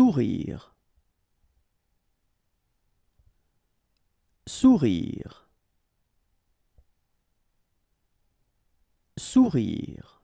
Sourire. Sourire. Sourire.